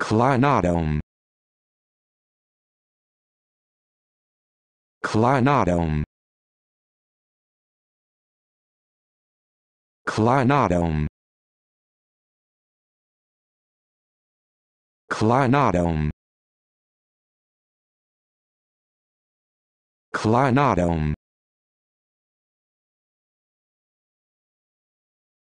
Clinodome. Clinodome. Clinodome. Clinodome. Clinodome.